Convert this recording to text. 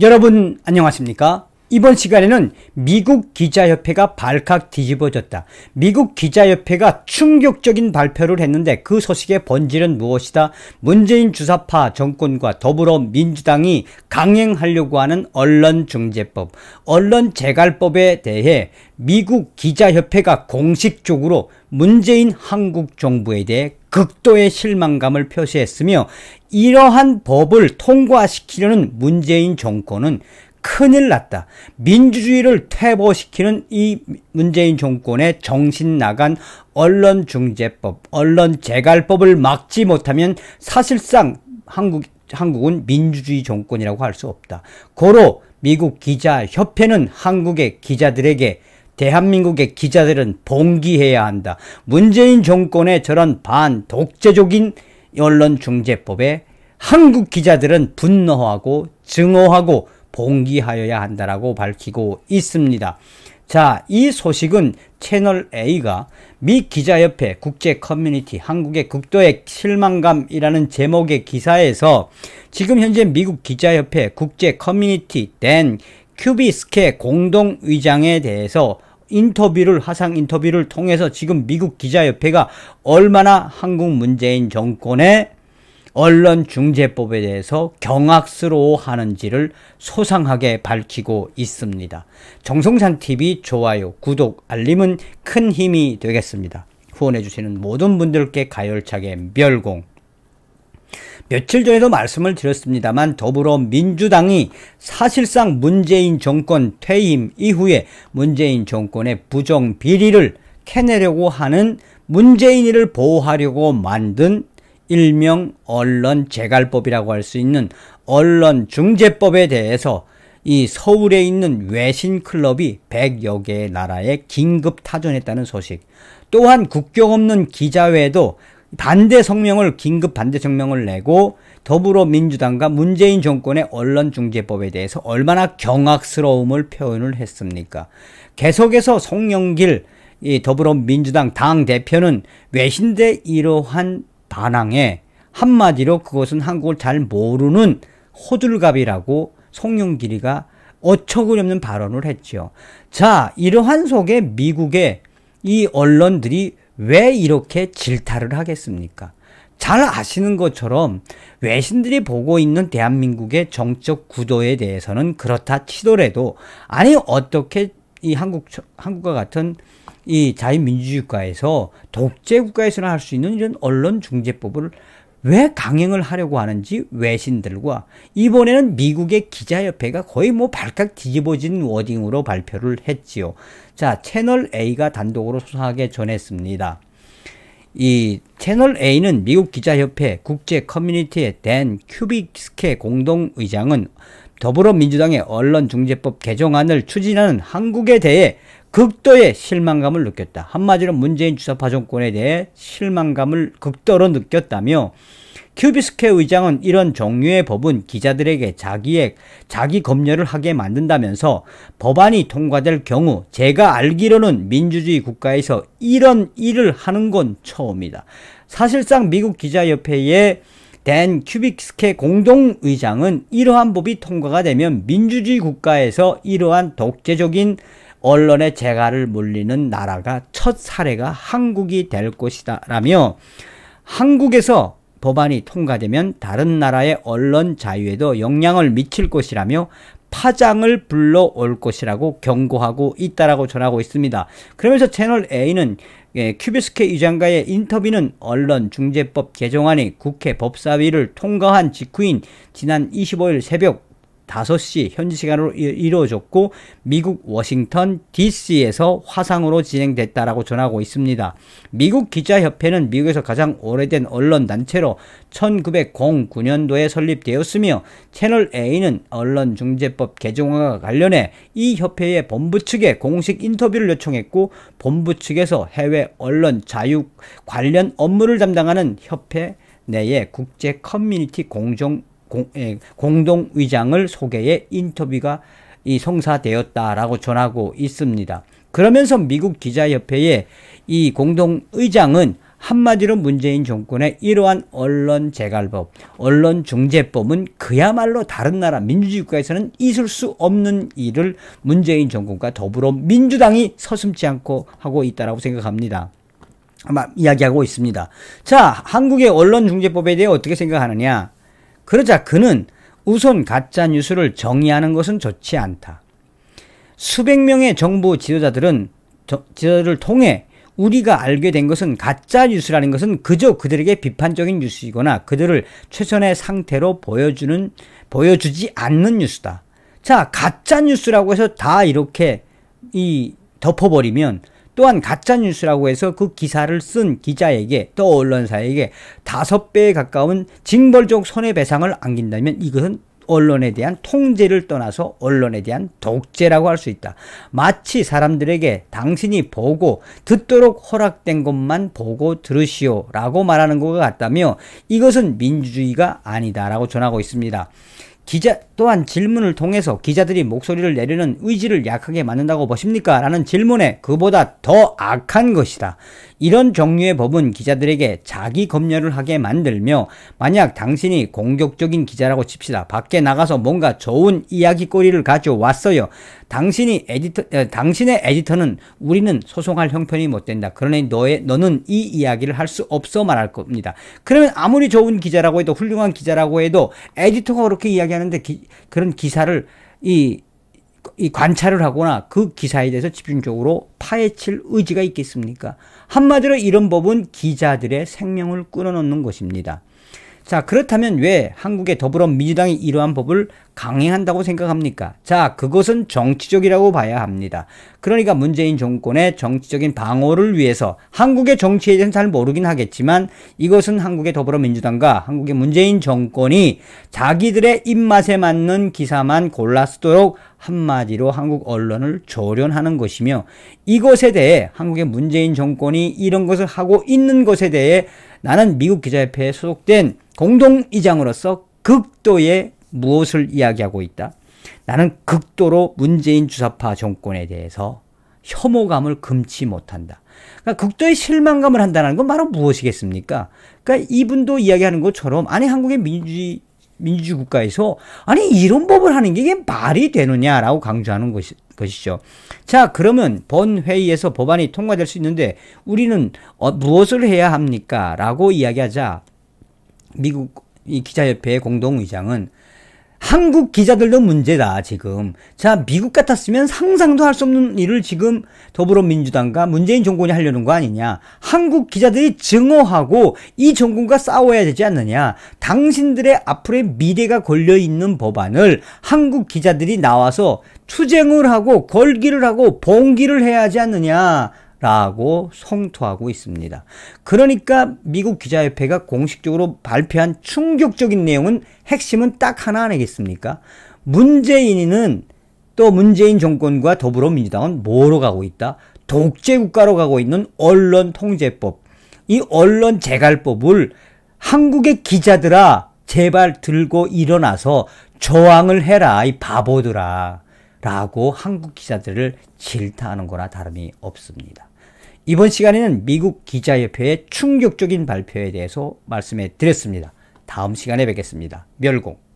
여러분 안녕하십니까? 이번 시간에는 미국 기자협회가 발칵 뒤집어졌다. 미국 기자협회가 충격적인 발표를 했는데 그 소식의 본질은 무엇이다? 문재인 주사파 정권과 더불어 민주당이 강행하려고 하는 언론중재법, 언론재갈법에 대해 미국 기자협회가 공식적으로 문재인 한국 정부에 대해 극도의 실망감을 표시했으며 이러한 법을 통과시키려는 문재인 정권은 큰일 났다. 민주주의를 퇴보시키는 이 문재인 정권의 정신 나간 언론중재법, 언론재갈법을 막지 못하면 사실상 한국, 한국은 민주주의 정권이라고 할 수 없다. 고로 미국 기자협회는 한국의 기자들에게 대한민국의 기자들은 봉기해야 한다. 문재인 정권의 저런 반독재적인 언론중재법에 한국 기자들은 분노하고 증오하고 봉기하여야 한다라고 밝히고 있습니다. 자, 이 소식은 채널A가 미 기자협회 국제 커뮤니티 한국의 극도의 실망감이라는 제목의 기사에서 지금 현재 미국 기자협회 국제 커뮤니티 댄 큐비스케 공동의장에 대해서 인터뷰를 화상 인터뷰를 통해서 지금 미국 기자협회가 얼마나 한국 문재인 정권에 언론중재법에 대해서 경악스러워하는지를 소상하게 밝히고 있습니다. 정성상 TV 좋아요, 구독, 알림은 큰 힘이 되겠습니다. 후원해주시는 모든 분들께 가열차게 멸공. 며칠 전에도 말씀을 드렸습니다만 더불어민주당이 사실상 문재인 정권 퇴임 이후에 문재인 정권의 부정 비리를 캐내려고 하는 문재인이를 보호하려고 만든 일명 언론 재갈법이라고 할 수 있는 언론 중재법에 대해서 이 서울에 있는 외신 클럽이 100여 개의 나라에 긴급 타전했다는 소식. 또한 국경 없는 기자회도 반대 성명을 긴급 반대 성명을 내고 더불어민주당과 문재인 정권의 언론 중재법에 대해서 얼마나 경악스러움을 표현을 했습니까? 계속해서 송영길 더불어민주당 당 대표는 외신대 이러한 반항에 한마디로 그것은 한국을 잘 모르는 호들갑이라고 송영길이가 어처구니없는 발언을 했죠 자, 이러한 속에 미국의 이 언론들이 왜 이렇게 질타를 하겠습니까? 잘 아시는 것처럼 외신들이 보고 있는 대한민국의 정적 구도에 대해서는 그렇다 치더라도 아니 어떻게 이 한국 한국과 같은 이 자유민주주의 국가에서 독재 국가에서나할 수 있는 이런 언론 중재법을 왜 강행을 하려고 하는지 외신들과 이번에는 미국의 기자협회가 거의 뭐 발칵 뒤집어진 워딩으로 발표를 했지요. 자, 채널 A가 단독으로 수사하게 전했습니다. 이 채널 A는 미국 기자협회 국제 커뮤니티의 댄 큐빅스케 공동 의장은 더불어민주당의 언론중재법 개정안을 추진하는 한국에 대해 극도의 실망감을 느꼈다. 한마디로 문재인 주사파 정권에 대해 실망감을 극도로 느꼈다며 큐비스케 의장은 이런 종류의 법은 기자들에게 자기의 자기 검열을 하게 만든다면서 법안이 통과될 경우 제가 알기로는 민주주의 국가에서 이런 일을 하는 건 처음이다. 사실상 미국 기자협회의 댄 큐빅스케 공동의장은 이러한 법이 통과가 되면 민주주의 국가에서 이러한 독재적인 언론의 재갈을 물리는 나라가 첫 사례가 한국이 될 것이다 라며 한국에서 법안이 통과되면 다른 나라의 언론 자유에도 영향을 미칠 것이라며 파장을 불러올 것이라고 경고하고 있다라고 전하고 있습니다. 그러면서 채널 A는 예, 큐비스케 의장과의 인터뷰는 언론중재법 개정안이 국회 법사위를 통과한 직후인 지난 25일 새벽 5시 현지 시간으로 이루어졌고 미국 워싱턴 DC에서 화상으로 진행됐다라고 전하고 있습니다. 미국 기자협회는 미국에서 가장 오래된 언론 단체로 1909년도에 설립되었으며 채널 A는 언론중재법 개정과 관련해 이 협회의 본부 측에 공식 인터뷰를 요청했고 본부 측에서 해외 언론 자유 관련 업무를 담당하는 협회 내의 국제 커뮤니티 공정 공, 예, 공동 의장을 소개해 인터뷰가 이 성사되었다라고 전하고 있습니다. 그러면서 미국 기자협회의 이 공동 의장은 한마디로 문재인 정권의 이러한 언론 재갈법, 언론 중재법은 그야말로 다른 나라 민주주의 국가에서는 있을 수 없는 일을 문재인 정권과 더불어 민주당이 서슴지 않고 하고 있다라고 생각합니다. 아마 이야기하고 있습니다. 자, 한국의 언론 중재법에 대해 어떻게 생각하느냐? 그러자 그는 우선 가짜 뉴스를 정의하는 것은 좋지 않다. 수백 명의 정부 지도자들은 저, 지도자를 통해 우리가 알게 된 것은 가짜 뉴스라는 것은 그저 그들에게 비판적인 뉴스이거나 그들을 최선의 상태로 보여주는 보여주지 않는 뉴스다. 자, 가짜 뉴스라고 해서 다 이렇게 이 덮어버리면 또한 가짜뉴스라고 해서 그 기사를 쓴 기자에게 또 언론사에게 다섯 배에 가까운 징벌적 손해배상을 안긴다면 이것은 언론에 대한 통제를 떠나서 언론에 대한 독재라고 할 수 있다. 마치 사람들에게 당신이 보고 듣도록 허락된 것만 보고 들으시오 라고 말하는 것 같다며 이것은 민주주의가 아니다 라고 전하고 있습니다. 기자, 또한 질문을 통해서 기자들이 목소리를 내려는 의지를 약하게 만든다고 보십니까? 라는 질문에 그보다 더 악한 것이다. 이런 종류의 법은 기자들에게 자기 검열을 하게 만들며 만약 당신이 공격적인 기자라고 칩시다. 밖에 나가서 뭔가 좋은 이야기꼬리를 가져왔어요. 당신이 에디터, 에, 당신의 에디터는 우리는 소송할 형편이 못 된다. 그러니 너의, 너는 이 이야기를 할 수 없어 말할 겁니다. 그러면 아무리 좋은 기자라고 해도 훌륭한 기자라고 해도 에디터가 그렇게 이야기하는데 기, 그런 기사를 이, 이 관찰을 하거나 그 기사에 대해서 집중적으로 파헤칠 의지가 있겠습니까? 한마디로 이런 법은 기자들의 생명을 끊어놓는 것입니다. 자, 그렇다면 왜 한국의 더불어민주당이 이러한 법을 강행한다고 생각합니까? 자, 그것은 정치적이라고 봐야 합니다. 그러니까 문재인 정권의 정치적인 방어를 위해서 한국의 정치에 대해서는 잘 모르긴 하겠지만 이것은 한국의 더불어민주당과 한국의 문재인 정권이 자기들의 입맛에 맞는 기사만 골라 쓰도록 한마디로 한국 언론을 조련하는 것이며 이것에 대해 한국의 문재인 정권이 이런 것을 하고 있는 것에 대해 나는 미국 기자협회에 소속된 공동이장으로서 극도의 무엇을 이야기하고 있다. 나는 극도로 문재인 주사파 정권에 대해서 혐오감을 금치 못한다. 그러니까 극도의 실망감을 한다는 건 바로 무엇이겠습니까? 그러니까 이분도 이야기하는 것처럼 아니 한국의 민주주의 민주 국가에서 아니 이런 법을 하는 게 이게 말이 되느냐라고 강조하는 것이 것이죠. 자, 그러면 본회의에서 법안이 통과될 수 있는데 우리는 어, 무엇을 해야 합니까? 라고 이야기하자 미국 기자협회 공동의장은 한국 기자들도 문제다 지금 자 미국 같았으면 상상도 할 수 없는 일을 지금 더불어민주당과 문재인 정권이 하려는 거 아니냐 한국 기자들이 증오하고 이 정권과 싸워야 되지 않느냐 당신들의 앞으로의 미래가 걸려있는 법안을 한국 기자들이 나와서 투쟁을 하고 걸기를 하고 봉기를 해야 하지 않느냐 라고 성토하고 있습니다. 그러니까 미국 기자협회가 공식적으로 발표한 충격적인 내용은 핵심은 딱 하나 아니겠습니까? 문재인은 또 문재인 정권과 더불어민주당은 뭐로 가고 있다? 독재국가로 가고 있는 언론통제법. 이 언론 재갈법을 한국의 기자들아 제발 들고 일어나서 저항을 해라 이 바보들아. 라고 한국 기자들을 질타하는 거나 다름이 없습니다. 이번 시간에는 미국 기자협회의 충격적인 발표에 대해서 말씀해 드렸습니다. 다음 시간에 뵙겠습니다. 멸공.